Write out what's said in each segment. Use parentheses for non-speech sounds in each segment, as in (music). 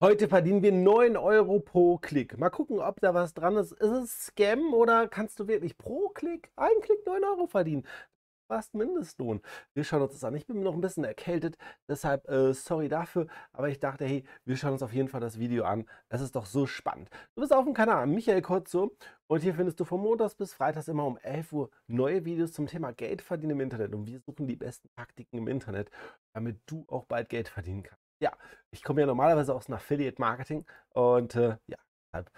Heute verdienen wir 9 Euro pro Klick. Mal gucken, ob da was dran ist. Ist es Scam oder kannst du wirklich pro Klick, einen Klick 9 Euro verdienen? Fast Mindestlohn. Wir schauen uns das an. Ich bin noch ein bisschen erkältet, deshalb äh, sorry dafür. Aber ich dachte, hey, wir schauen uns auf jeden Fall das Video an. Es ist doch so spannend. Du bist auf dem Kanal Michael Kotzo und hier findest du von Montags bis Freitags immer um 11 Uhr neue Videos zum Thema Geld verdienen im Internet. Und wir suchen die besten Taktiken im Internet, damit du auch bald Geld verdienen kannst ja, ich komme ja normalerweise aus dem Affiliate Marketing und äh, ja, deshalb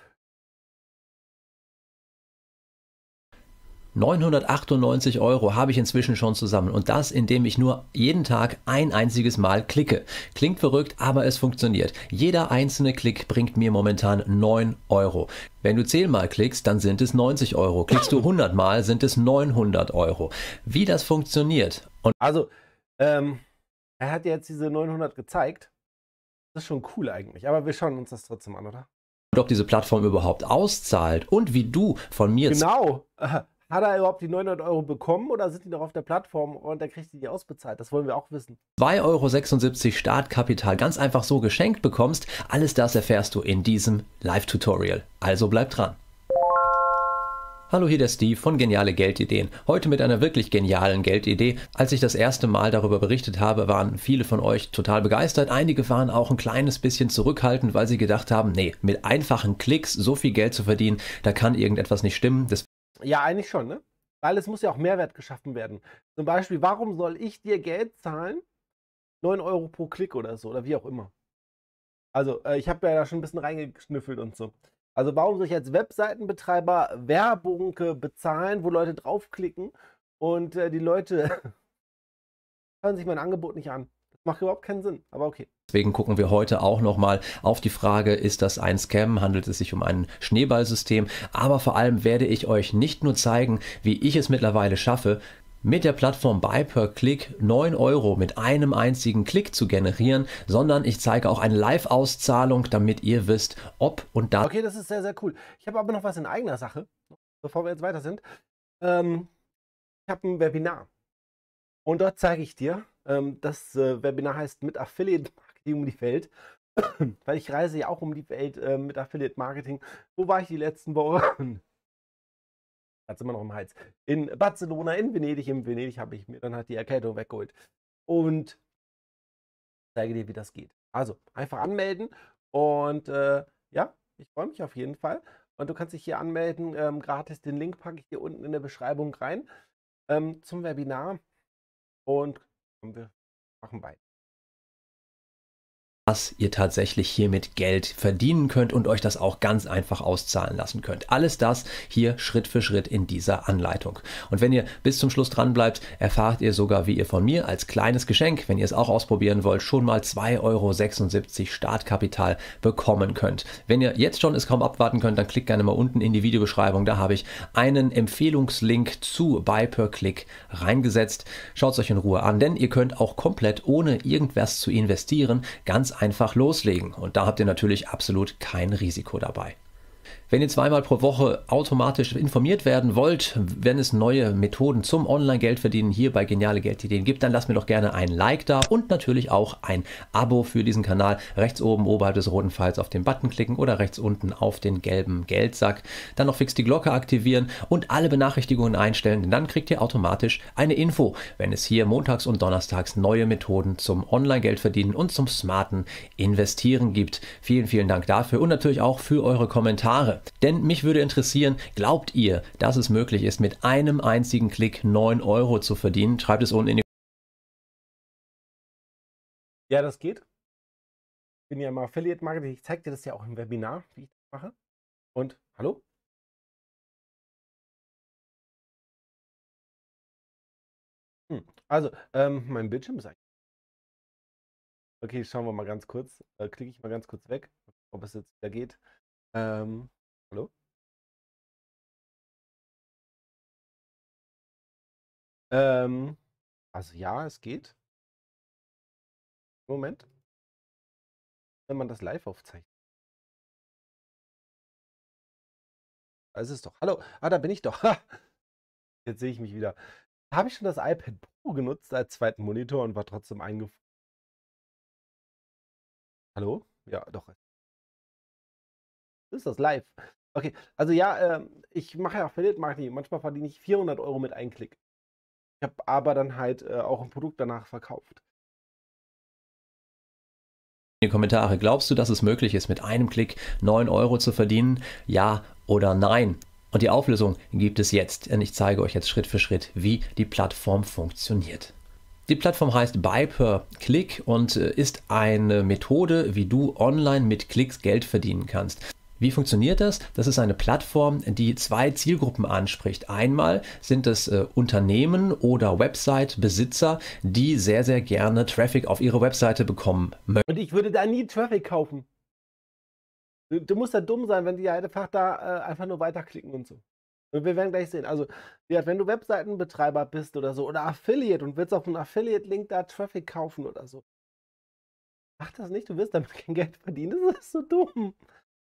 998 Euro habe ich inzwischen schon zusammen und das, indem ich nur jeden Tag ein einziges Mal klicke. Klingt verrückt, aber es funktioniert. Jeder einzelne Klick bringt mir momentan 9 Euro. Wenn du 10 Mal klickst, dann sind es 90 Euro. Klickst du 100 Mal, sind es 900 Euro. Wie das funktioniert. Und also, ähm, er hat jetzt diese 900 gezeigt. Das ist schon cool eigentlich, aber wir schauen uns das trotzdem an, oder? Und ob diese Plattform überhaupt auszahlt und wie du von mir. Genau. (laughs) Hat er überhaupt die 900 Euro bekommen oder sind die noch auf der Plattform und er kriegt die ausbezahlt? Das wollen wir auch wissen. 2,76 Euro Startkapital ganz einfach so geschenkt bekommst, alles das erfährst du in diesem Live-Tutorial. Also bleib dran. Hallo, hier der Steve von Geniale Geldideen. Heute mit einer wirklich genialen Geldidee. Als ich das erste Mal darüber berichtet habe, waren viele von euch total begeistert. Einige waren auch ein kleines bisschen zurückhaltend, weil sie gedacht haben, nee, mit einfachen Klicks so viel Geld zu verdienen, da kann irgendetwas nicht stimmen. Das ja, eigentlich schon, ne? Weil es muss ja auch Mehrwert geschaffen werden. Zum Beispiel, warum soll ich dir Geld zahlen? 9 Euro pro Klick oder so, oder wie auch immer. Also, äh, ich habe ja da schon ein bisschen reingeschnüffelt und so. Also warum soll ich als Webseitenbetreiber Werbung bezahlen, wo Leute draufklicken und äh, die Leute (laughs) hören sich mein Angebot nicht an? Das macht überhaupt keinen Sinn, aber okay. Deswegen gucken wir heute auch nochmal auf die Frage, ist das ein Scam? Handelt es sich um ein Schneeballsystem? Aber vor allem werde ich euch nicht nur zeigen, wie ich es mittlerweile schaffe, mit der Plattform Buy per Click 9 Euro mit einem einzigen Klick zu generieren, sondern ich zeige auch eine Live-Auszahlung, damit ihr wisst, ob und da. Okay, das ist sehr, sehr cool. Ich habe aber noch was in eigener Sache, bevor wir jetzt weiter sind. Ähm, ich habe ein Webinar und dort zeige ich dir, ähm, das äh, Webinar heißt mit Affiliate Marketing um die Welt. (clears throat) Weil ich reise ja auch um die Welt äh, mit Affiliate Marketing. Wo war ich die letzten Wochen? Hat immer noch im Hals. In Barcelona, in Venedig, in Venedig habe ich mir dann halt die Erkältung weggeholt. Und zeige dir, wie das geht. Also einfach anmelden und äh, ja, ich freue mich auf jeden Fall. Und du kannst dich hier anmelden, ähm, gratis. Den Link packe ich dir unten in der Beschreibung rein ähm, zum Webinar. Und wir machen weiter dass ihr tatsächlich hiermit Geld verdienen könnt und euch das auch ganz einfach auszahlen lassen könnt. Alles das hier Schritt für Schritt in dieser Anleitung. Und wenn ihr bis zum Schluss dran bleibt, erfahrt ihr sogar, wie ihr von mir als kleines Geschenk, wenn ihr es auch ausprobieren wollt, schon mal 2,76 Euro Startkapital bekommen könnt. Wenn ihr jetzt schon es kaum abwarten könnt, dann klickt gerne mal unten in die Videobeschreibung. Da habe ich einen Empfehlungslink zu Buy per Click reingesetzt. Schaut es euch in Ruhe an, denn ihr könnt auch komplett ohne irgendwas zu investieren ganz einfach loslegen und da habt ihr natürlich absolut kein Risiko dabei. Wenn ihr zweimal pro Woche automatisch informiert werden wollt, wenn es neue Methoden zum Online-Geldverdienen hier bei Geniale Geldideen gibt, dann lasst mir doch gerne ein Like da und natürlich auch ein Abo für diesen Kanal. Rechts oben oberhalb des roten Pfeils auf den Button klicken oder rechts unten auf den gelben Geldsack. Dann noch fix die Glocke aktivieren und alle Benachrichtigungen einstellen, denn dann kriegt ihr automatisch eine Info, wenn es hier montags und donnerstags neue Methoden zum Online-Geldverdienen und zum smarten Investieren gibt. Vielen, vielen Dank dafür und natürlich auch für eure Kommentare. Denn mich würde interessieren, glaubt ihr, dass es möglich ist, mit einem einzigen Klick 9 Euro zu verdienen? Schreibt es unten in die Ja, das geht. Ich bin ja im Affiliate Marketing. Ich zeige dir das ja auch im Webinar, wie ich das mache. Und hallo? Hm. Also, ähm, mein Bildschirm ist eigentlich. Okay, schauen wir mal ganz kurz. Äh, klicke ich mal ganz kurz weg, ob es jetzt wieder geht. Ähm, Hallo? Ähm, also ja, es geht. Moment. Wenn man das live aufzeichnet. Da ist es doch. Hallo. Ah, da bin ich doch. Jetzt sehe ich mich wieder. habe ich schon das iPad Pro genutzt als zweiten Monitor und war trotzdem eingefroren. Hallo? Ja, doch. ist das live? Okay, also ja, äh, ich mache ja Affiliate Marketing. Manchmal verdiene ich 400 Euro mit einem Klick. Ich habe aber dann halt äh, auch ein Produkt danach verkauft. In die Kommentare, glaubst du, dass es möglich ist, mit einem Klick 9 Euro zu verdienen? Ja oder nein? Und die Auflösung gibt es jetzt, denn ich zeige euch jetzt Schritt für Schritt, wie die Plattform funktioniert. Die Plattform heißt Buy per Click und äh, ist eine Methode, wie du online mit Klicks Geld verdienen kannst. Wie funktioniert das? Das ist eine Plattform, die zwei Zielgruppen anspricht. Einmal sind es äh, Unternehmen oder Website-Besitzer, die sehr, sehr gerne Traffic auf ihre Webseite bekommen möchten. Und ich würde da nie Traffic kaufen. Du, du musst da dumm sein, wenn die halt einfach da äh, einfach nur weiterklicken und so. Und wir werden gleich sehen. Also, wenn du Webseitenbetreiber bist oder so oder Affiliate und willst auf einen Affiliate-Link da Traffic kaufen oder so, mach das nicht. Du wirst damit kein Geld verdienen. Das ist so dumm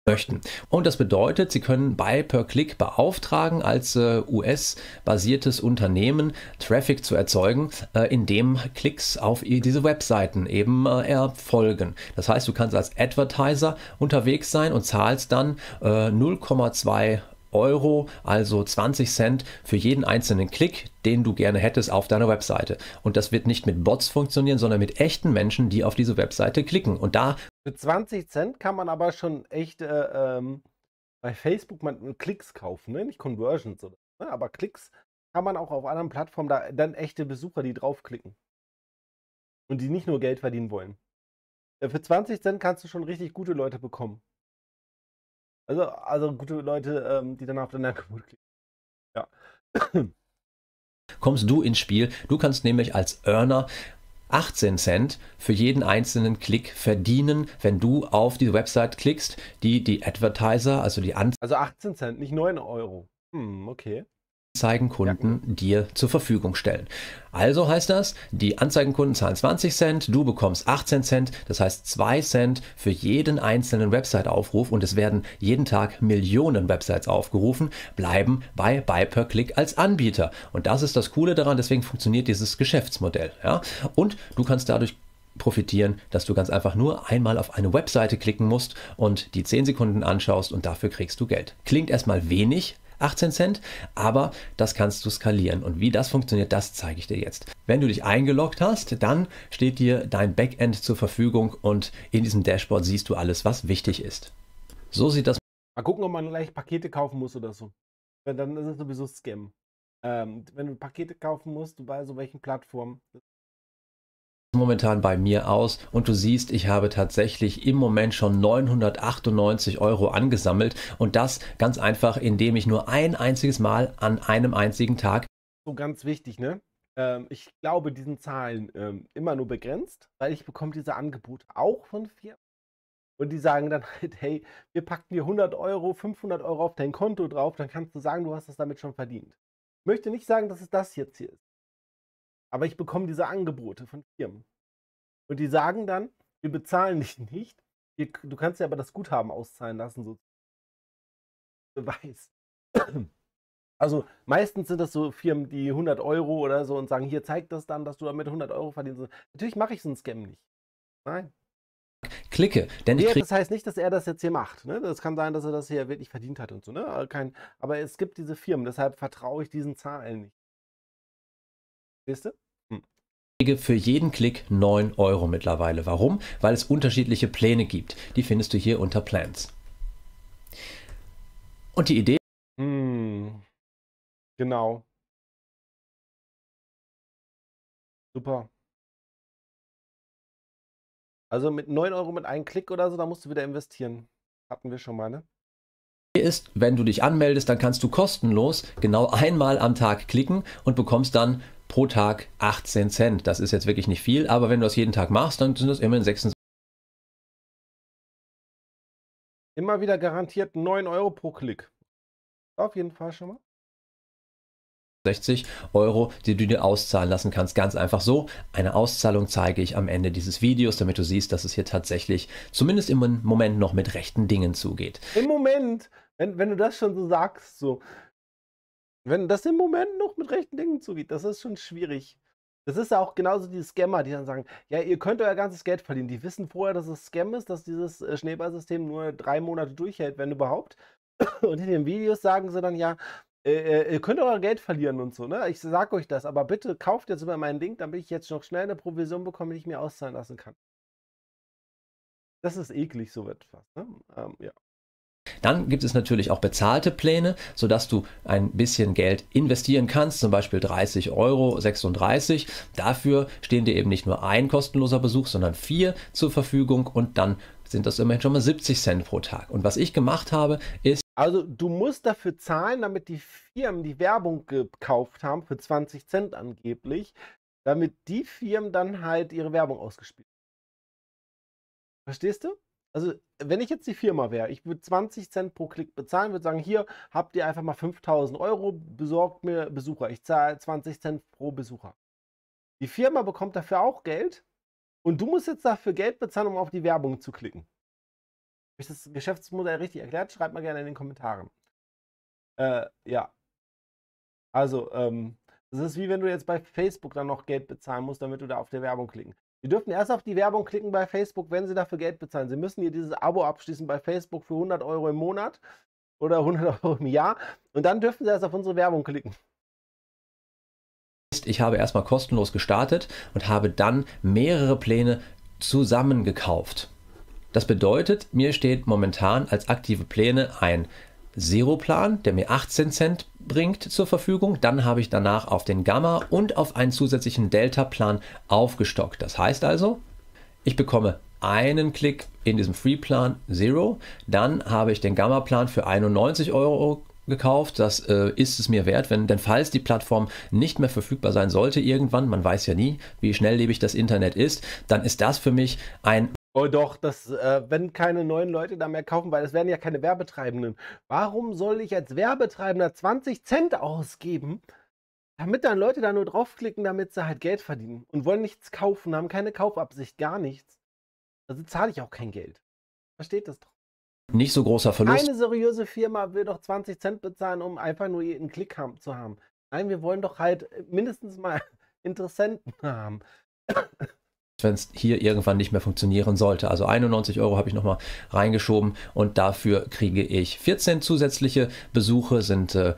möchten. Und das bedeutet, Sie können bei per Click beauftragen, als äh, US-basiertes Unternehmen Traffic zu erzeugen, äh, indem Klicks auf diese Webseiten eben äh, erfolgen. Das heißt, du kannst als Advertiser unterwegs sein und zahlst dann 0,2 Euro, also 20 Cent für jeden einzelnen Klick, den du gerne hättest auf deiner Webseite. Und das wird nicht mit Bots funktionieren, sondern mit echten Menschen, die auf diese Webseite klicken. Und da. Für 20 Cent kann man aber schon echt äh, ähm, bei Facebook man Klicks kaufen, ne? nicht Conversions, oder, ne? aber Klicks kann man auch auf anderen Plattformen da, dann echte Besucher, die draufklicken. Und die nicht nur Geld verdienen wollen. Für 20 Cent kannst du schon richtig gute Leute bekommen. Also, also gute Leute, ähm, die dann auf gehen. Ja. Kommst du ins Spiel? Du kannst nämlich als Earner 18 Cent für jeden einzelnen Klick verdienen, wenn du auf die Website klickst, die die Advertiser, also die Anzeige. Also 18 Cent, nicht 9 Euro. Hm, okay. Anzeigenkunden ja. dir zur Verfügung stellen. Also heißt das, die Anzeigenkunden zahlen 20 Cent, du bekommst 18 Cent, das heißt 2 Cent für jeden einzelnen Website-Aufruf und es werden jeden Tag Millionen Websites aufgerufen, bleiben bei Buy per Click als Anbieter. Und das ist das Coole daran, deswegen funktioniert dieses Geschäftsmodell. Ja? Und du kannst dadurch profitieren, dass du ganz einfach nur einmal auf eine Webseite klicken musst und die 10 Sekunden anschaust und dafür kriegst du Geld. Klingt erstmal wenig, 18 Cent, aber das kannst du skalieren. Und wie das funktioniert, das zeige ich dir jetzt. Wenn du dich eingeloggt hast, dann steht dir dein Backend zur Verfügung und in diesem Dashboard siehst du alles, was wichtig ist. So sieht das. Mal gucken, ob man gleich Pakete kaufen muss oder so. Dann ist es sowieso Scam. Ähm, wenn du Pakete kaufen musst, du bei so welchen Plattformen, momentan bei mir aus und du siehst, ich habe tatsächlich im Moment schon 998 Euro angesammelt und das ganz einfach, indem ich nur ein einziges Mal an einem einzigen Tag. So ganz wichtig, ne? Ähm, ich glaube diesen Zahlen ähm, immer nur begrenzt, weil ich bekomme diese Angebote auch von Firmen. Und die sagen dann halt, (laughs) hey, wir packen dir 100 Euro, 500 Euro auf dein Konto drauf, dann kannst du sagen, du hast das damit schon verdient. Ich möchte nicht sagen, dass es das jetzt hier ist. Aber ich bekomme diese Angebote von Firmen. Und die sagen dann, wir bezahlen dich (laughs) nicht, wir, du kannst dir aber das Guthaben auszahlen lassen, so Beweis. (clears throat) Also meistens sind das so Firmen, die 100 Euro oder so und sagen, hier zeigt das dann, dass du damit 100 Euro verdienst. Natürlich mache ich so einen Scam nicht. Nein. Klicke, denn nee, Das heißt nicht, dass er das jetzt hier macht. Ne? Das kann sein, dass er das hier wirklich verdient hat und so. Ne? Kein, aber es gibt diese Firmen, deshalb vertraue ich diesen Zahlen nicht. Siehst du? für jeden Klick 9 Euro mittlerweile. Warum? Weil es unterschiedliche Pläne gibt. Die findest du hier unter Plans. Und die Idee. Hm. Genau. Super. Also mit 9 Euro mit einem Klick oder so, da musst du wieder investieren. Hatten wir schon mal, ne? ist, wenn du dich anmeldest, dann kannst du kostenlos genau einmal am Tag klicken und bekommst dann pro Tag 18 Cent. Das ist jetzt wirklich nicht viel, aber wenn du das jeden Tag machst, dann sind das immerhin 26. Immer wieder garantiert 9 Euro pro Klick. Auf jeden Fall schon mal. 60 Euro, die du dir auszahlen lassen kannst. Ganz einfach so. Eine Auszahlung zeige ich am Ende dieses Videos, damit du siehst, dass es hier tatsächlich zumindest im Moment noch mit rechten Dingen zugeht. Im Moment, wenn, wenn du das schon so sagst, so, wenn das im Moment noch mit rechten Dingen zugeht, das ist schon schwierig. Das ist ja auch genauso die Scammer, die dann sagen, ja, ihr könnt euer ganzes Geld verlieren. Die wissen vorher, dass es Scam ist, dass dieses äh, Schneeballsystem nur drei Monate durchhält, wenn überhaupt. (clears throat) Und in den Videos sagen sie dann, ja, äh, äh, ihr könnt euer Geld verlieren und so, ne? Ich sag euch das, aber bitte kauft jetzt über meinen Link, damit ich jetzt noch schnell eine Provision bekomme, die ich mir auszahlen lassen kann. Das ist eklig, so etwas, ne? Ähm, ja. Dann gibt es natürlich auch bezahlte Pläne, sodass du ein bisschen Geld investieren kannst, zum Beispiel 30 Euro 36. Dafür stehen dir eben nicht nur ein kostenloser Besuch, sondern vier zur Verfügung und dann sind das immerhin schon mal 70 Cent pro Tag. Und was ich gemacht habe, ist. Also du musst dafür zahlen, damit die Firmen die Werbung gekauft haben für 20 Cent angeblich, damit die Firmen dann halt ihre Werbung ausgespielt haben. Verstehst du? Also, wenn ich jetzt die Firma wäre, ich würde 20 Cent pro Klick bezahlen, würde sagen, hier habt ihr einfach mal 5000 Euro, besorgt mir Besucher. Ich zahle 20 Cent pro Besucher. Die Firma bekommt dafür auch Geld und du musst jetzt dafür Geld bezahlen, um auf die Werbung zu klicken. Habe ich das Geschäftsmodell richtig erklärt? Schreibt mal gerne in den Kommentaren. Äh, ja. Also, ähm, das ist wie wenn du jetzt bei Facebook dann noch Geld bezahlen musst, damit du da auf der Werbung klicken. Sie dürfen erst auf die Werbung klicken bei Facebook, wenn Sie dafür Geld bezahlen. Sie müssen hier dieses Abo abschließen bei Facebook für 100 Euro im Monat oder 100 (laughs) Euro im Jahr. Und dann dürfen Sie erst auf unsere Werbung klicken. Ich habe erstmal kostenlos gestartet und habe dann mehrere Pläne zusammengekauft. Das bedeutet, mir steht momentan als aktive Pläne ein Zero-Plan, der mir 18 Cent bringt, zur Verfügung. Dann habe ich danach auf den Gamma und auf einen zusätzlichen Delta-Plan aufgestockt. Das heißt also, ich bekomme einen Klick in diesem Free-Plan Zero. Dann habe ich den Gamma-Plan für 91 Euro gekauft. Das äh, ist es mir wert, wenn, denn falls die Plattform nicht mehr verfügbar sein sollte irgendwann, man weiß ja nie, wie schnelllebig das Internet ist, dann ist das für mich ein Oh doch, das, äh, wenn keine neuen Leute da mehr kaufen, weil es werden ja keine Werbetreibenden. Warum soll ich als Werbetreibender 20 Cent ausgeben, damit dann Leute da nur draufklicken, damit sie halt Geld verdienen und wollen nichts kaufen, haben keine Kaufabsicht, gar nichts. Also zahle ich auch kein Geld. Versteht das doch. Nicht so großer Verlust. Keine seriöse Firma will doch 20 Cent bezahlen, um einfach nur jeden Klick haben, zu haben. Nein, wir wollen doch halt mindestens mal (laughs) Interessenten haben wenn es hier irgendwann nicht mehr funktionieren sollte. Also 91 Euro habe ich nochmal reingeschoben und dafür kriege ich 14 zusätzliche Besuche, sind äh,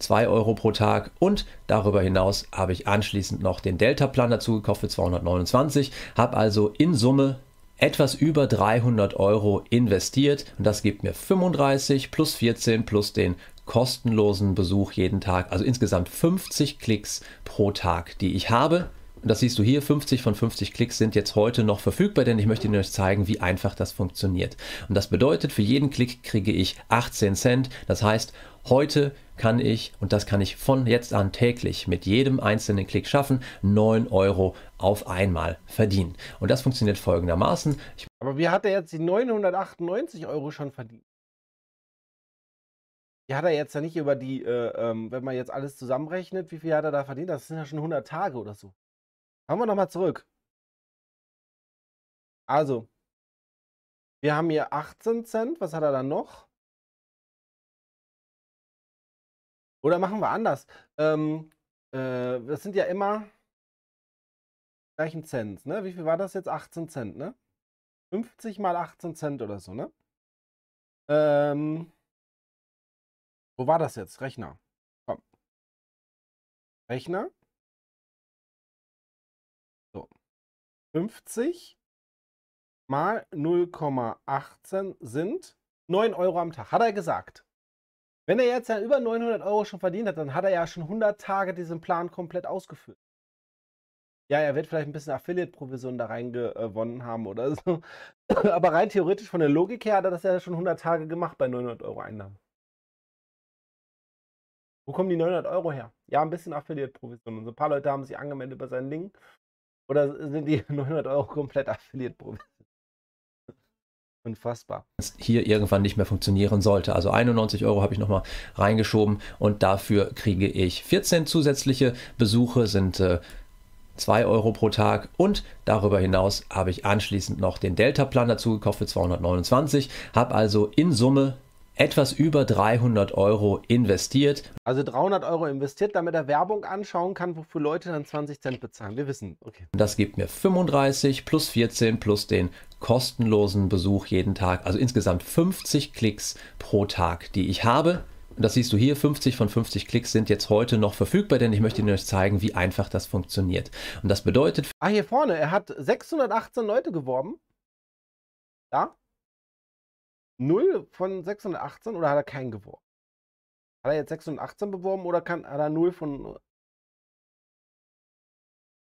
2 Euro pro Tag und darüber hinaus habe ich anschließend noch den Delta-Plan dazu gekauft für 229, habe also in Summe etwas über 300 Euro investiert und das gibt mir 35 plus 14 plus den kostenlosen Besuch jeden Tag, also insgesamt 50 Klicks pro Tag, die ich habe das siehst du hier, 50 von 50 Klicks sind jetzt heute noch verfügbar, denn ich möchte Ihnen zeigen, wie einfach das funktioniert. Und das bedeutet, für jeden Klick kriege ich 18 Cent. Das heißt, heute kann ich, und das kann ich von jetzt an täglich mit jedem einzelnen Klick schaffen, 9 Euro auf einmal verdienen. Und das funktioniert folgendermaßen. Ich Aber wie hat er jetzt die 998 Euro schon verdient? Die hat er jetzt ja nicht über die, äh, ähm, wenn man jetzt alles zusammenrechnet, wie viel hat er da verdient? Das sind ja schon 100 Tage oder so. Kommen wir nochmal zurück. Also, wir haben hier 18 Cent. Was hat er dann noch? Oder machen wir anders? Ähm, äh, das sind ja immer gleichen Cent, ne? Wie viel war das jetzt? 18 Cent, ne? 50 mal 18 Cent oder so, ne? Ähm, wo war das jetzt? Rechner. Komm. Rechner. 50 mal 0,18 sind 9 Euro am Tag, hat er gesagt. Wenn er jetzt ja über 900 Euro schon verdient hat, dann hat er ja schon 100 Tage diesen Plan komplett ausgeführt. Ja, er wird vielleicht ein bisschen Affiliate-Provision da reingewonnen haben oder so. (laughs) Aber rein theoretisch von der Logik her hat er das ja schon 100 Tage gemacht bei 900 Euro Einnahmen. Wo kommen die 900 Euro her? Ja, ein bisschen Affiliate-Provision. Und so ein paar Leute haben sich angemeldet über seinen Link oder sind die 900 (laughs) Euro komplett affiliate provision Unfassbar. hier irgendwann nicht mehr funktionieren sollte. Also 91 Euro habe ich nochmal reingeschoben und dafür kriege ich 14 zusätzliche Besuche, sind äh, 2 Euro pro Tag und darüber hinaus habe ich anschließend noch den Delta-Plan dazu gekauft für 229, habe also in Summe etwas über 300 Euro investiert. Also 300 Euro investiert, damit er Werbung anschauen kann, wofür Leute dann 20 Cent bezahlen. Wir wissen, okay. Das gibt mir 35 plus 14 plus den kostenlosen Besuch jeden Tag. Also insgesamt 50 Klicks pro Tag, die ich habe. Und das siehst du hier, 50 von 50 Klicks sind jetzt heute noch verfügbar, denn ich möchte Ihnen euch zeigen, wie einfach das funktioniert. Und das bedeutet... Ah, hier vorne, er hat 618 Leute geworben. Da? 0 von 618 oder hat er keinen geworben? Hat er jetzt 618 beworben oder kann, hat er 0 von.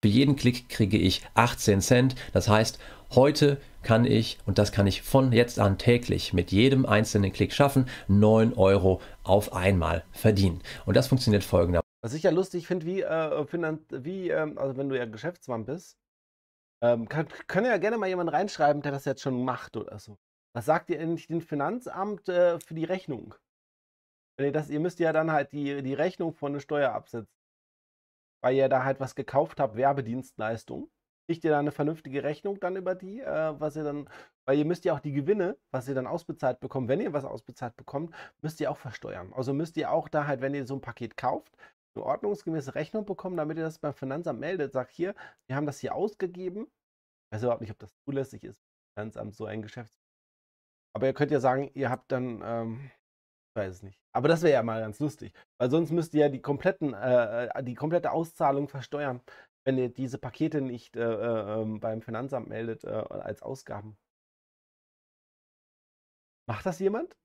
Für jeden Klick kriege ich 18 Cent. Das heißt, heute kann ich, und das kann ich von jetzt an täglich mit jedem einzelnen Klick schaffen, 9 Euro auf einmal verdienen. Und das funktioniert folgendermaßen. Was ich ja lustig finde, wie, äh, finan wie ähm, also wenn du ja Geschäftsmann bist, ähm, kann, können ja gerne mal jemand reinschreiben, der das jetzt schon macht oder so. Was sagt ihr eigentlich dem Finanzamt äh, für die Rechnung? Wenn ihr äh, das, ihr müsst ja dann halt die, die Rechnung von der Steuer absetzen. Weil ihr da halt was gekauft habt, Werbedienstleistung. Kriegt ihr da eine vernünftige Rechnung dann über die, äh, was ihr dann, weil ihr müsst ja auch die Gewinne, was ihr dann ausbezahlt bekommt, wenn ihr was ausbezahlt bekommt, müsst ihr auch versteuern. Also müsst ihr auch da halt, wenn ihr so ein Paket kauft, eine ordnungsgemäße Rechnung bekommen, damit ihr das beim Finanzamt meldet. Sagt hier, wir haben das hier ausgegeben. Ich weiß überhaupt nicht, ob das zulässig ist, Finanzamt so ein Geschäfts aber ihr könnt ja sagen, ihr habt dann, ähm, ich weiß es nicht. Aber das wäre ja mal ganz lustig, weil sonst müsst ihr ja die kompletten, äh, äh die komplette Auszahlung versteuern, wenn ihr diese Pakete nicht äh, äh, ähm, beim Finanzamt meldet äh, als Ausgaben. Macht das jemand?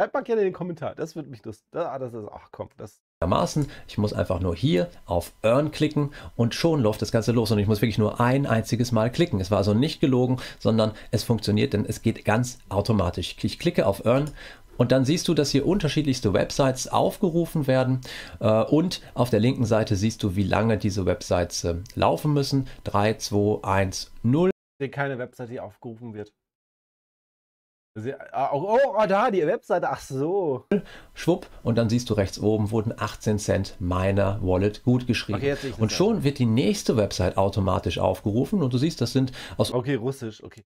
Schreibt mal gerne in den Kommentar. Das würde mich lustig. Ah, das ist, ach komm, das ich muss einfach nur hier auf Earn klicken und schon läuft das Ganze los und ich muss wirklich nur ein einziges Mal klicken. Es war also nicht gelogen, sondern es funktioniert, denn es geht ganz automatisch. Ich klicke auf Earn und dann siehst du, dass hier unterschiedlichste Websites aufgerufen werden. Äh, und auf der linken Seite siehst du, wie lange diese Websites äh, laufen müssen. 3, 2, 1, 0. Ich sehe keine Website, die aufgerufen wird. Ah, oh, oh, da, die Webseite, ach so. Schwupp, und dann siehst du rechts oben wurden 18 Cent meiner Wallet gut geschrieben. Okay, und schon wird die nächste Website automatisch aufgerufen und du siehst, das sind aus. Okay, russisch, okay.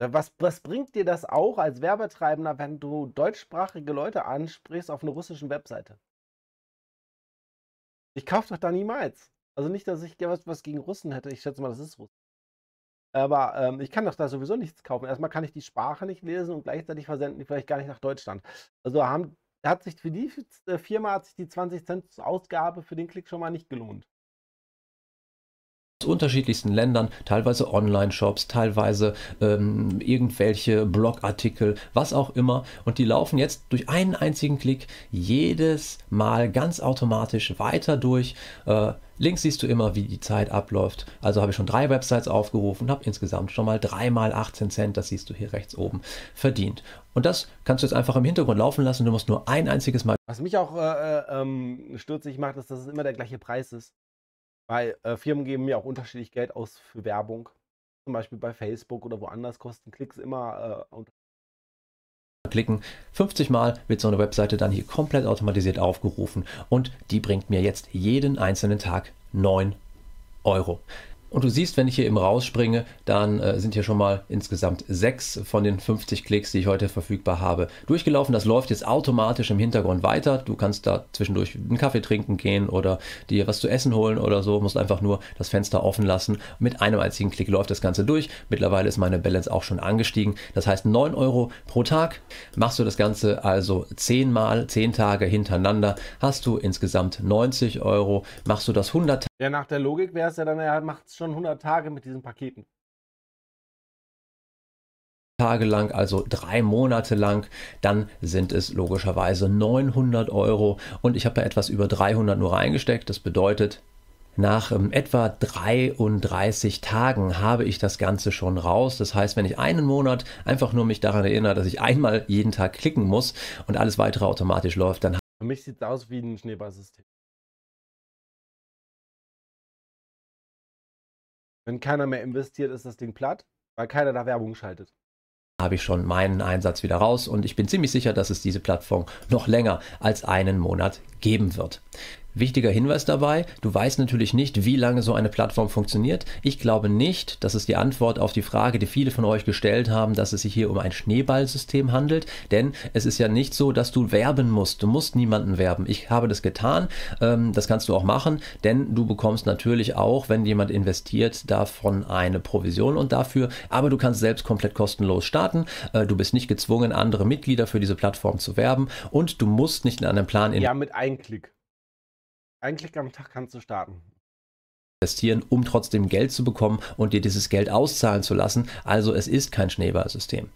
Was, was bringt dir das auch als Werbetreibender, wenn du deutschsprachige Leute ansprichst auf einer russischen Webseite? Ich kaufe doch da niemals. Also nicht, dass ich was, was gegen Russen hätte. Ich schätze mal, das ist Russisch. Aber ähm, ich kann doch da sowieso nichts kaufen. Erstmal kann ich die Sprache nicht lesen und gleichzeitig versenden die vielleicht gar nicht nach Deutschland. Also haben, hat sich für die äh, Firma hat sich die 20 Cent Ausgabe für den Klick schon mal nicht gelohnt unterschiedlichsten Ländern, teilweise Online-Shops, teilweise ähm, irgendwelche Blogartikel, was auch immer. Und die laufen jetzt durch einen einzigen Klick jedes Mal ganz automatisch weiter durch. Äh, links siehst du immer, wie die Zeit abläuft. Also habe ich schon drei Websites aufgerufen, habe insgesamt schon mal dreimal 18 Cent, das siehst du hier rechts oben, verdient. Und das kannst du jetzt einfach im Hintergrund laufen lassen. Du musst nur ein einziges Mal. Was mich auch äh, äh ähm, stutzig macht, ist, dass es immer der gleiche Preis ist. Weil äh, Firmen geben mir auch unterschiedlich Geld aus für Werbung. Zum Beispiel bei Facebook oder woanders kosten Klicks immer äh, klicken. 50 Mal wird so eine Webseite dann hier komplett automatisiert aufgerufen und die bringt mir jetzt jeden einzelnen Tag 9 Euro. Und du siehst, wenn ich hier eben rausspringe, dann äh, sind hier schon mal insgesamt sechs von den 50 Klicks, die ich heute verfügbar habe, durchgelaufen. Das läuft jetzt automatisch im Hintergrund weiter. Du kannst da zwischendurch einen Kaffee trinken gehen oder dir was zu essen holen oder so. Du musst einfach nur das Fenster offen lassen. Mit einem einzigen Klick läuft das Ganze durch. Mittlerweile ist meine Balance auch schon angestiegen. Das heißt 9 Euro pro Tag. Machst du das Ganze also zehnmal, zehn Tage hintereinander, hast du insgesamt 90 Euro. Machst du das 100 ja, nach der Logik wäre es ja dann, er macht es schon 100 Tage mit diesen Paketen. Tage lang, also drei Monate lang, dann sind es logischerweise 900 Euro und ich habe da etwas über 300 nur reingesteckt. Das bedeutet, nach ähm, etwa 33 Tagen habe ich das Ganze schon raus. Das heißt, wenn ich einen Monat einfach nur mich daran erinnere, dass ich einmal jeden Tag klicken muss und alles weitere automatisch läuft, dann. Für mich sieht es aus wie ein Schneeballsystem. Wenn keiner mehr investiert, ist das Ding platt, weil keiner da Werbung schaltet habe ich schon meinen Einsatz wieder raus und ich bin ziemlich sicher, dass es diese Plattform noch länger als einen Monat geben wird. Wichtiger Hinweis dabei, du weißt natürlich nicht, wie lange so eine Plattform funktioniert. Ich glaube nicht, dass es die Antwort auf die Frage, die viele von euch gestellt haben, dass es sich hier um ein Schneeballsystem handelt, denn es ist ja nicht so, dass du werben musst. Du musst niemanden werben. Ich habe das getan, ähm, das kannst du auch machen, denn du bekommst natürlich auch, wenn jemand investiert, davon eine Provision und dafür, aber du kannst selbst komplett kostenlos starten. Äh, du bist nicht gezwungen, andere Mitglieder für diese Plattform zu werben und du musst nicht in einem Plan... investieren. ja, mit einem Klick eigentlich am Tag kannst du starten investieren, um trotzdem Geld zu bekommen und dir dieses Geld auszahlen zu lassen. Also es ist kein Schneeballsystem.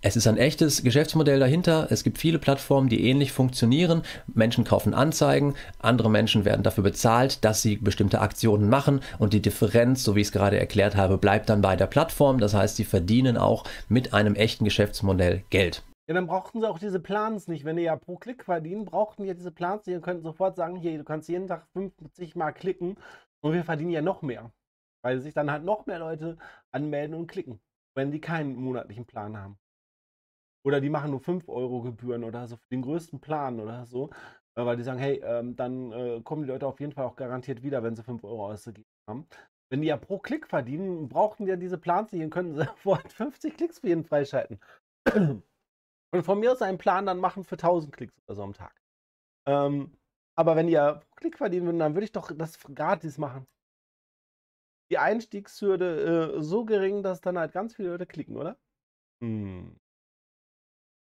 Es ist ein echtes Geschäftsmodell dahinter. Es gibt viele Plattformen, die ähnlich funktionieren. Menschen kaufen Anzeigen, andere Menschen werden dafür bezahlt, dass sie bestimmte Aktionen machen und die Differenz, so wie ich es gerade erklärt habe, bleibt dann bei der Plattform. Das heißt, sie verdienen auch mit einem echten Geschäftsmodell Geld. Ja, dann brauchten sie auch diese Plans nicht. Wenn ihr ja pro Klick verdienen, brauchten die diese Plans nicht und könnten sofort sagen, hier, du kannst jeden Tag 50 Mal klicken und wir verdienen ja noch mehr. Weil sich dann halt noch mehr Leute anmelden und klicken, wenn die keinen monatlichen Plan haben. Oder die machen nur 5 Euro Gebühren oder so für den größten Plan oder so. Äh, weil die sagen, hey, ähm, dann äh, kommen die Leute auf jeden Fall auch garantiert wieder, wenn sie 5 Euro ausgegeben haben. Wenn die ja pro Klick verdienen, brauchten die ja diese Plans nicht und könnten (laughs) sofort 50 Klicks für jeden freischalten. Und von mir aus einen Plan dann machen für 1000 Klicks oder so am Tag. Ähm, aber wenn ihr Klick verdienen würden, dann würde ich doch das gratis machen. Die Einstiegshürde äh, so gering, dass dann halt ganz viele Leute klicken, oder? Hm.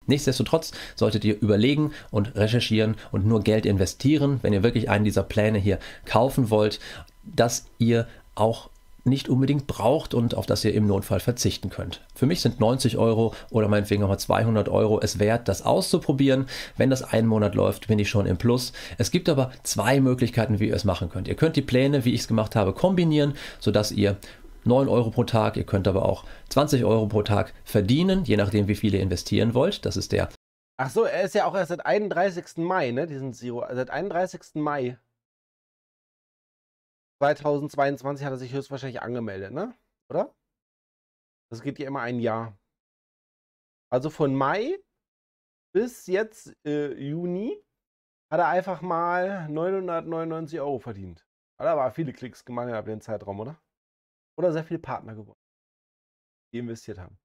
Nichtsdestotrotz solltet ihr überlegen und recherchieren und nur Geld investieren, wenn ihr wirklich einen dieser Pläne hier kaufen wollt, dass ihr auch nicht unbedingt braucht und auf das ihr im Notfall verzichten könnt. Für mich sind 90 Euro oder meinetwegen nochmal 200 Euro es wert, das auszuprobieren. Wenn das einen Monat läuft, bin ich schon im Plus. Es gibt aber zwei Möglichkeiten, wie ihr es machen könnt. Ihr könnt die Pläne, wie ich es gemacht habe, kombinieren, sodass ihr 9 Euro pro Tag, ihr könnt aber auch 20 Euro pro Tag verdienen, je nachdem, wie viel ihr investieren wollt. Das ist der Ach so, er ist ja auch erst seit 31. Mai, ne? Diesen Zero, seit 31. Mai 2022 hat er sich höchstwahrscheinlich angemeldet, ne? Oder? Das geht ja immer ein Jahr. Also von Mai bis jetzt äh, Juni hat er einfach mal 999 Euro verdient. Hat aber viele Klicks gemacht in dem Zeitraum, oder? Oder sehr viele Partner gewonnen, die investiert haben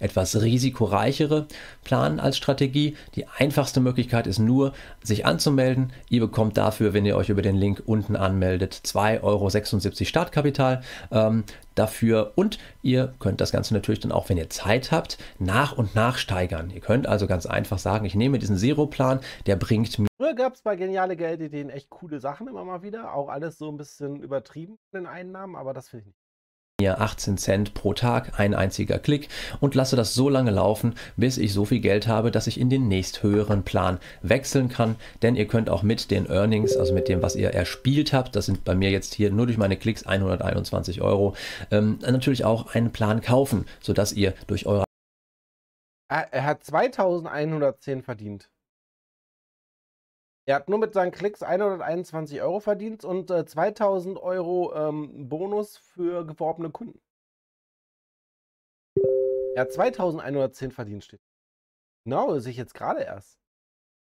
etwas risikoreichere planen als Strategie. Die einfachste Möglichkeit ist nur, sich anzumelden. Ihr bekommt dafür, wenn ihr euch über den Link unten anmeldet, 2,76 Euro Startkapital. Ähm, dafür und ihr könnt das Ganze natürlich dann auch, wenn ihr Zeit habt, nach und nach steigern. Ihr könnt also ganz einfach sagen, ich nehme diesen Zero-Plan, der bringt mir. Früher gab es bei Geniale Geldideen echt coole Sachen immer mal wieder, auch alles so ein bisschen übertrieben in den Einnahmen, aber das finde ich nicht mir 18 Cent pro Tag, ein einziger Klick und lasse das so lange laufen, bis ich so viel Geld habe, dass ich in den nächsthöheren Plan wechseln kann, denn ihr könnt auch mit den Earnings, also mit dem, was ihr erspielt habt, das sind bei mir jetzt hier nur durch meine Klicks 121 Euro, ähm, natürlich auch einen Plan kaufen, sodass ihr durch eure... Er hat 2110 verdient. Er hat nur mit seinen Klicks 121 Euro verdient und äh, 2000 Euro ähm, Bonus für geworbene Kunden. Er hat 2110 verdient, steht. Genau, sich jetzt gerade erst.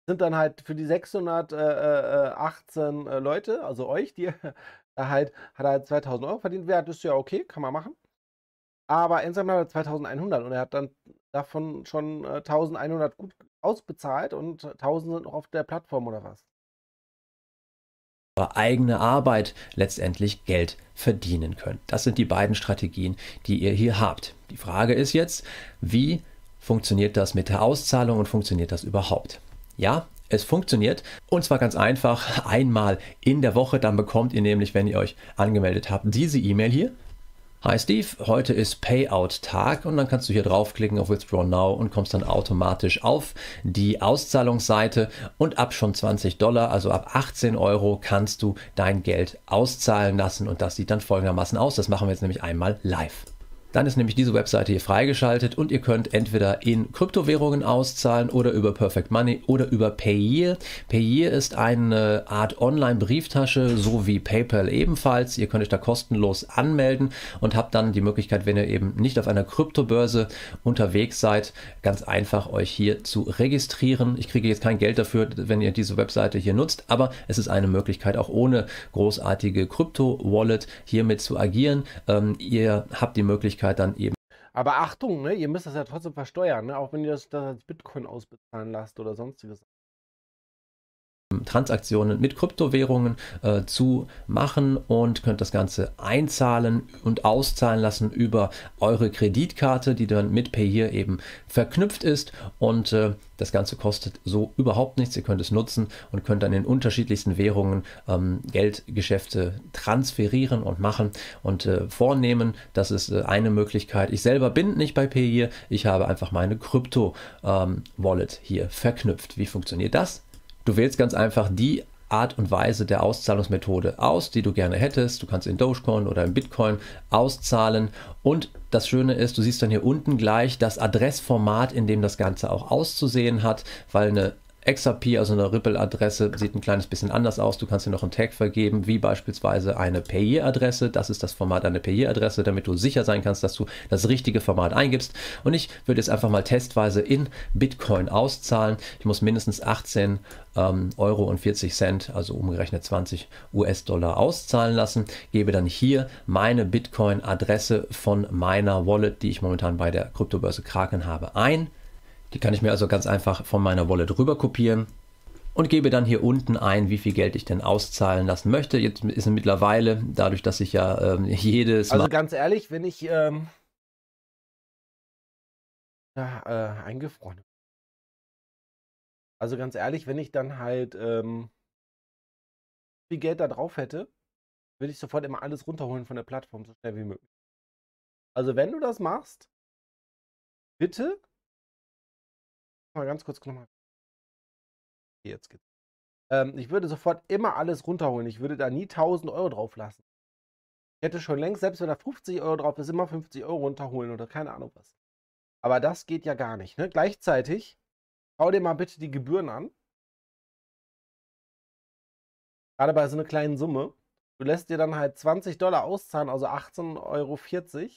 Sind dann halt für die 618 äh, äh, äh, äh, Leute, also euch, die (laughs) halt, hat er halt 2000 Euro verdient. Wert ist ja okay, kann man machen. Aber insgesamt hat er 2100 und er hat dann davon schon äh, 1100 gut ausbezahlt und 1000 äh, sind noch auf der Plattform oder was? eigene Arbeit letztendlich Geld verdienen können. Das sind die beiden Strategien, die ihr hier habt. Die Frage ist jetzt, wie funktioniert das mit der Auszahlung und funktioniert das überhaupt? Ja, es funktioniert und zwar ganz einfach einmal in der Woche, dann bekommt ihr nämlich, wenn ihr euch angemeldet habt, diese E-Mail hier Hi Steve, heute ist Payout-Tag und dann kannst du hier draufklicken auf Withdraw Now und kommst dann automatisch auf die Auszahlungsseite und ab schon 20 Dollar, also ab 18 Euro, kannst du dein Geld auszahlen lassen und das sieht dann folgendermaßen aus. Das machen wir jetzt nämlich einmal live. Dann ist nämlich diese Webseite hier freigeschaltet und ihr könnt entweder in Kryptowährungen auszahlen oder über Perfect Money oder über Payeer. Payeer ist eine Art Online-Brieftasche, so wie PayPal ebenfalls. Ihr könnt euch da kostenlos anmelden und habt dann die Möglichkeit, wenn ihr eben nicht auf einer Kryptobörse unterwegs seid, ganz einfach euch hier zu registrieren. Ich kriege jetzt kein Geld dafür, wenn ihr diese Webseite hier nutzt, aber es ist eine Möglichkeit, auch ohne großartige Krypto-Wallet hiermit zu agieren. Ähm, ihr habt die Möglichkeit, Möglichkeit dann eben. Aber Achtung, ne? ihr müsst das ja trotzdem versteuern, ne? auch wenn ihr das, das als Bitcoin ausbezahlen lasst oder sonstiges. Transaktionen mit Kryptowährungen äh, zu machen und könnt das Ganze einzahlen und auszahlen lassen über eure Kreditkarte, die dann mit Payhere eben verknüpft ist und äh, das Ganze kostet so überhaupt nichts. Ihr könnt es nutzen und könnt dann in unterschiedlichsten Währungen ähm, Geldgeschäfte transferieren und machen und äh, vornehmen. Das ist äh, eine Möglichkeit. Ich selber bin nicht bei Payhere. Ich habe einfach meine Krypto-Wallet ähm, hier verknüpft. Wie funktioniert das? Du wählst ganz einfach die Art und Weise der Auszahlungsmethode aus, die du gerne hättest. Du kannst in Dogecoin oder in Bitcoin auszahlen. Und das Schöne ist, du siehst dann hier unten gleich das Adressformat, in dem das Ganze auch auszusehen hat, weil eine XRP, also eine Ripple-Adresse, sieht ein kleines bisschen anders aus. Du kannst dir noch einen Tag vergeben, wie beispielsweise eine Payer-Adresse. Das ist das Format einer Payer-Adresse, damit du sicher sein kannst, dass du das richtige Format eingibst. Und ich würde jetzt einfach mal testweise in Bitcoin auszahlen. Ich muss mindestens 18 ähm, Euro und 40 Cent, also umgerechnet 20 US-Dollar auszahlen lassen. Gebe dann hier meine Bitcoin-Adresse von meiner Wallet, die ich momentan bei der Kryptobörse Kraken habe, ein die kann ich mir also ganz einfach von meiner Wallet rüber kopieren und gebe dann hier unten ein, wie viel Geld ich denn auszahlen lassen möchte. Jetzt ist mittlerweile, dadurch, dass ich ja ähm, (laughs) jedes. Also ganz ehrlich, wenn ich. Ähm, ja, äh, eingefroren. Also ganz ehrlich, wenn ich dann halt ähm, viel Geld da drauf hätte, würde ich sofort immer alles runterholen von der Plattform, so schnell wie möglich. Also wenn du das machst, bitte mal ganz kurz nochmal. Jetzt geht's. Ähm, ich würde sofort immer alles runterholen. Ich würde da nie 1000 Euro drauf lassen. Ich hätte schon längst, selbst wenn da 50 Euro drauf ist, immer 50 Euro runterholen oder keine Ahnung was. Aber das geht ja gar nicht. Ne? Gleichzeitig, schau dir mal bitte die Gebühren an. Gerade bei so einer kleinen Summe. Du lässt dir dann halt 20 Dollar auszahlen, also 18,40 Euro.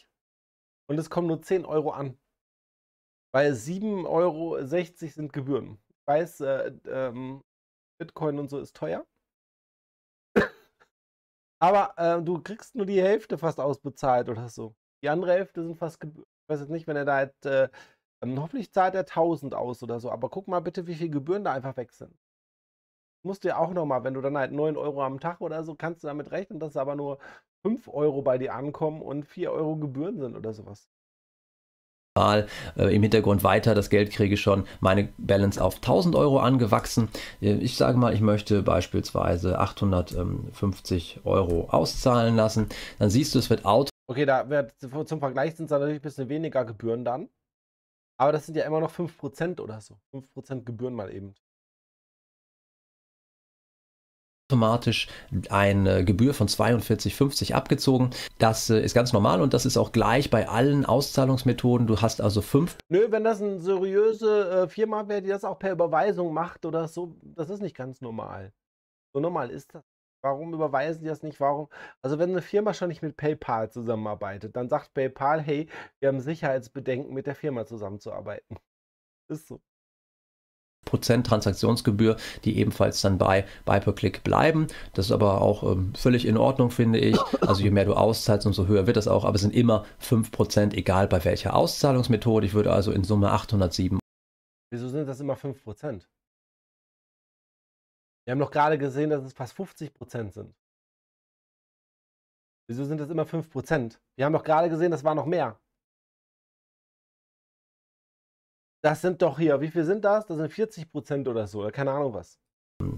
Und es kommen nur 10 Euro an. Weil 7,60 Euro sind Gebühren. Ich weiß, äh, ähm, Bitcoin und so ist teuer. Aber äh, du kriegst nur die Hälfte fast ausbezahlt oder so. Die andere Hälfte sind fast Gebühren. Ich weiß jetzt nicht, wenn er da halt, äh, ähm, hoffentlich zahlt er 1000 aus oder so. Aber guck mal bitte, wie viel Gebühren da einfach weg sind. Musst du ja auch nochmal, wenn du dann halt 9 Euro am Tag oder so, kannst du damit rechnen, dass aber nur 5 Euro bei dir ankommen und 4 Euro Gebühren sind oder sowas. Mal, äh, im Hintergrund weiter, das Geld kriege ich schon, meine Balance auf 1000 Euro angewachsen. Äh, ich sage mal, ich möchte beispielsweise 850 Euro auszahlen lassen. Dann siehst du, es wird auto. Okay, da wird, zum Vergleich sind es natürlich ein bisschen weniger Gebühren dann. Aber das sind ja immer noch 5% oder so. 5% Gebühren mal eben automatisch eine Gebühr von 42,50 abgezogen. Das äh, ist ganz normal und das ist auch gleich bei allen Auszahlungsmethoden. Du hast also fünf. Nö, wenn das eine seriöse äh, Firma wäre, die das auch per Überweisung macht oder so, das ist nicht ganz normal. So normal ist das. Warum überweisen die das nicht? Warum? Also wenn eine Firma schon nicht mit PayPal zusammenarbeitet, dann sagt PayPal, hey, wir haben Sicherheitsbedenken, mit der Firma zusammenzuarbeiten. (laughs) Ist so. Prozent Transaktionsgebühr, die ebenfalls dann bei Buy per Click bleiben. Das ist aber auch ähm, völlig in Ordnung, finde ich. Also je mehr du auszahlst, umso höher wird das auch, aber es sind immer 5%, egal bei welcher Auszahlungsmethode. Ich würde also in Summe 807. Wieso sind das immer 5%? Wir haben doch gerade gesehen, dass es fast 50% sind. Wieso sind das immer 5%? Wir haben doch gerade gesehen, das war noch mehr. Das sind doch hier, wie viel sind das? Das sind 40 Prozent oder so, keine Ahnung was.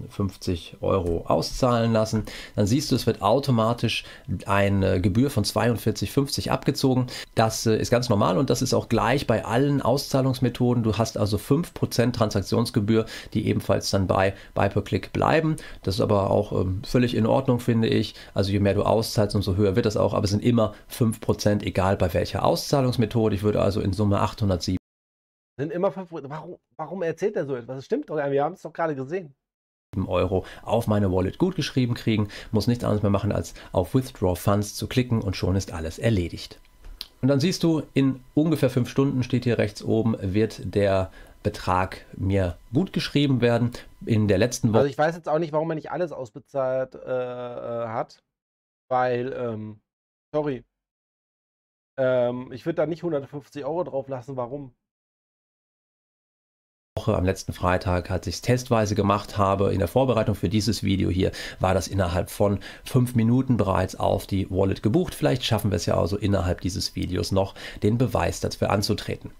50 Euro auszahlen lassen, dann siehst du, es wird automatisch eine äh, Gebühr von 42,50 abgezogen. Das äh, ist ganz normal und das ist auch gleich bei allen Auszahlungsmethoden. Du hast also 5% Transaktionsgebühr, die ebenfalls dann bei Buy per Click bleiben. Das ist aber auch ähm, völlig in Ordnung, finde ich. Also je mehr du auszahlst, umso höher wird das auch, aber es sind immer 5%, egal bei welcher Auszahlungsmethode. Ich würde also in Summe 807 sind immer fünf. Warum, warum erzählt er so etwas? Das stimmt doch, wir haben es doch gerade gesehen. Euro auf meine Wallet gut geschrieben kriegen, muss nichts anderes mehr machen, als auf Withdraw Funds zu klicken und schon ist alles erledigt. Und dann siehst du, in ungefähr fünf Stunden steht hier rechts oben, wird der Betrag mir gut geschrieben werden. In der letzten Woche. Also ich weiß jetzt auch nicht, warum er nicht alles ausbezahlt äh, äh hat, weil, ähm, sorry, ähm, ich würde da nicht 150 Euro drauf lassen. Warum? Woche, am letzten Freitag, als ich es testweise gemacht habe, in der Vorbereitung für dieses Video hier, war das innerhalb von fünf Minuten bereits auf die Wallet gebucht. Vielleicht schaffen wir es ja also innerhalb dieses Videos noch, den Beweis dafür anzutreten.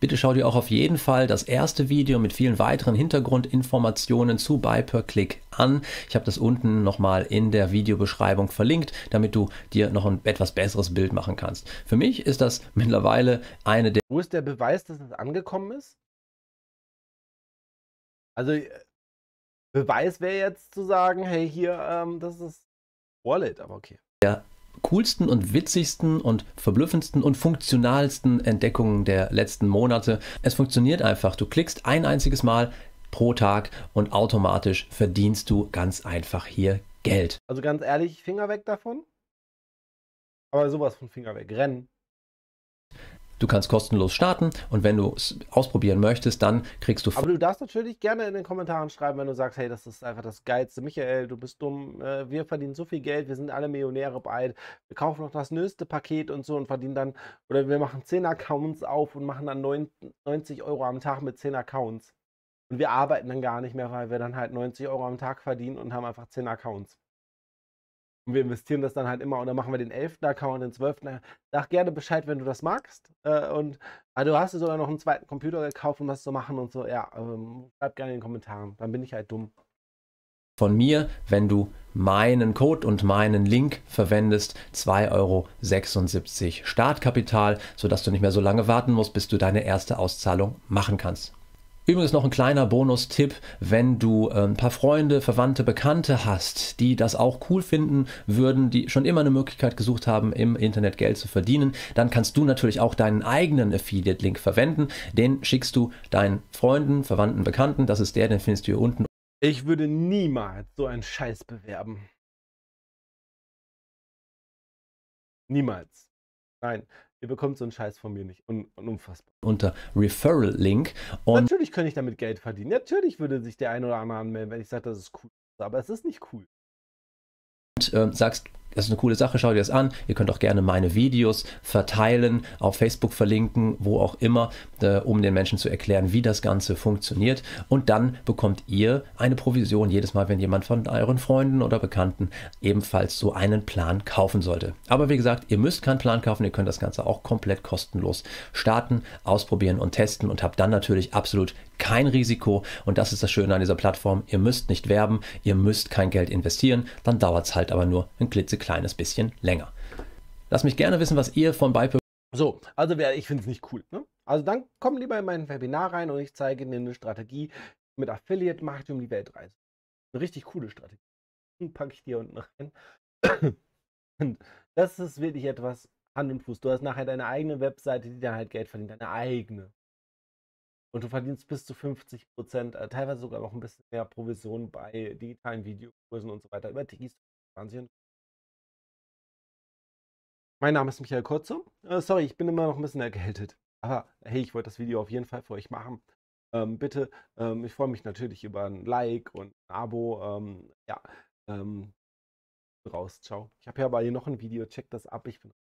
Bitte schau dir auch auf jeden Fall das erste Video mit vielen weiteren Hintergrundinformationen zu Buy per Click an. Ich habe das unten nochmal in der Videobeschreibung verlinkt, damit du dir noch ein etwas besseres Bild machen kannst. Für mich ist das mittlerweile eine der... Wo ist der Beweis, dass es angekommen ist? Also äh, Beweis wäre jetzt zu sagen, hey, hier, ähm, das ist Wallet, aber okay. Der coolsten und witzigsten und verblüffendsten und funktionalsten Entdeckungen der letzten Monate. Es funktioniert einfach. Du klickst ein einziges Mal pro Tag und automatisch verdienst du ganz einfach hier Geld. Also ganz ehrlich, Finger weg davon. Aber sowas von Finger weg. Rennen. Du kannst kostenlos starten und wenn du es ausprobieren möchtest, dann kriegst du. Aber du darfst natürlich gerne in den Kommentaren schreiben, wenn du sagst, hey, das ist einfach das Geilste. Michael, du bist dumm, äh, wir verdienen so viel Geld, wir sind alle Millionäre bald, wir kaufen noch das nächste Paket und so und verdienen dann, oder wir machen 10 Accounts auf und machen dann 90 Euro am Tag mit 10 Accounts. Und wir arbeiten dann gar nicht mehr, weil wir dann halt 90 Euro am Tag verdienen und haben einfach 10 Accounts. Und wir investieren das dann halt immer und dann machen wir den 11. Account, den 12. Sag gerne Bescheid, wenn du das magst. Äh, und also hast du sogar noch einen zweiten Computer gekauft, um das zu machen und so. Ja, ähm, schreib gerne in den Kommentaren. Dann bin ich halt dumm. Von mir, wenn du meinen Code und meinen Link verwendest, 2,76 Euro Startkapital, sodass du nicht mehr so lange warten musst, bis du deine erste Auszahlung machen kannst. Übrigens noch ein kleiner Bonus-Tipp, wenn du ein ähm, paar Freunde, Verwandte, Bekannte hast, die das auch cool finden würden, die schon immer eine Möglichkeit gesucht haben, im Internet Geld zu verdienen, dann kannst du natürlich auch deinen eigenen Affiliate-Link verwenden. Den schickst du deinen Freunden, Verwandten, Bekannten. Das ist der, den findest du hier unten. Ich würde niemals so einen Scheiß bewerben. Niemals. Nein, Ihr bekommt so einen Scheiß von mir nicht. Un unfassbar. Unter Referral-Link. Natürlich könnte ich damit Geld verdienen. Natürlich würde sich der ein oder andere anmelden, wenn ich sage, das ist cool. Aber es ist nicht cool. Und äh, sagst, das ist eine coole Sache, schaut ihr das an. Ihr könnt auch gerne meine Videos verteilen, auf Facebook verlinken, wo auch immer, äh, um den Menschen zu erklären, wie das Ganze funktioniert. Und dann bekommt ihr eine Provision jedes Mal, wenn jemand von euren Freunden oder Bekannten ebenfalls so einen Plan kaufen sollte. Aber wie gesagt, ihr müsst keinen Plan kaufen, ihr könnt das Ganze auch komplett kostenlos starten, ausprobieren und testen und habt dann natürlich absolut kein Risiko. Und das ist das Schöne an dieser Plattform. Ihr müsst nicht werben, ihr müsst kein Geld investieren, dann dauert es halt aber nur ein klitzekleines klitzekleines bisschen länger. Lass mich gerne wissen, was ihr von Bipolar. So, also ich finde es nicht cool. Ne? Also dann komm lieber in mein Webinar rein und ich zeige dir eine Strategie mit Affiliate Marketing um die Welt reisen. Eine richtig coole Strategie. packe ich dir unten rein. (coughs) Und das ist wirklich etwas Hand und Fuß. Du hast nachher deine eigene Webseite, die dann halt Geld verdient, deine eigene. Und du verdienst bis zu 50 Prozent, äh, teilweise sogar noch ein bisschen mehr Provision bei digitalen Videokursen und so weiter über Digis 20 und mein Name ist Michael Kurze. Äh, sorry, ich bin immer noch ein bisschen erkältet. Aber hey, ich wollte das Video auf jeden Fall für euch machen. Ähm, bitte, ähm, ich freue mich natürlich über ein Like und ein Abo. Ähm, ja, ähm, raus, ciao. Ich habe ja aber hier noch ein Video, checkt das ab. Ich bin